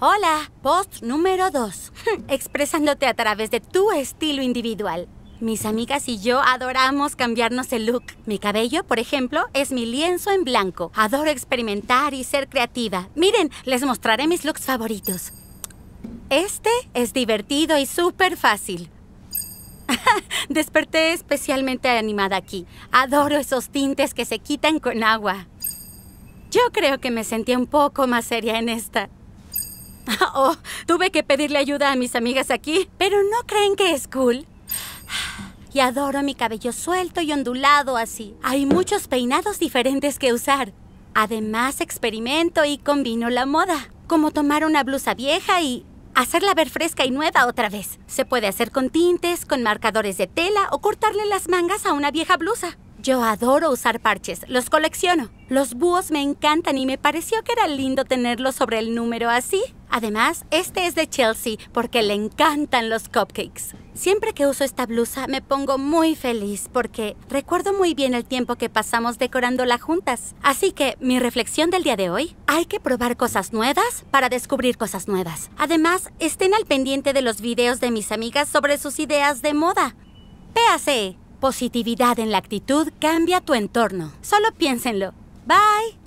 Hola, post número 2. Expresándote a través de tu estilo individual. Mis amigas y yo adoramos cambiarnos el look. Mi cabello, por ejemplo, es mi lienzo en blanco. Adoro experimentar y ser creativa. Miren, les mostraré mis looks favoritos. Este es divertido y súper fácil. Desperté especialmente animada aquí. Adoro esos tintes que se quitan con agua. Yo creo que me sentí un poco más seria en esta. Oh, tuve que pedirle ayuda a mis amigas aquí. Pero no creen que es cool. Y adoro mi cabello suelto y ondulado así. Hay muchos peinados diferentes que usar. Además, experimento y combino la moda. Como tomar una blusa vieja y hacerla ver fresca y nueva otra vez. Se puede hacer con tintes, con marcadores de tela o cortarle las mangas a una vieja blusa. Yo adoro usar parches, los colecciono. Los búhos me encantan y me pareció que era lindo tenerlos sobre el número así. Además, este es de Chelsea porque le encantan los cupcakes. Siempre que uso esta blusa me pongo muy feliz porque recuerdo muy bien el tiempo que pasamos decorándola juntas. Así que mi reflexión del día de hoy, hay que probar cosas nuevas para descubrir cosas nuevas. Además, estén al pendiente de los videos de mis amigas sobre sus ideas de moda. ¡Péase! Positividad en la actitud cambia tu entorno. Solo piénsenlo. Bye.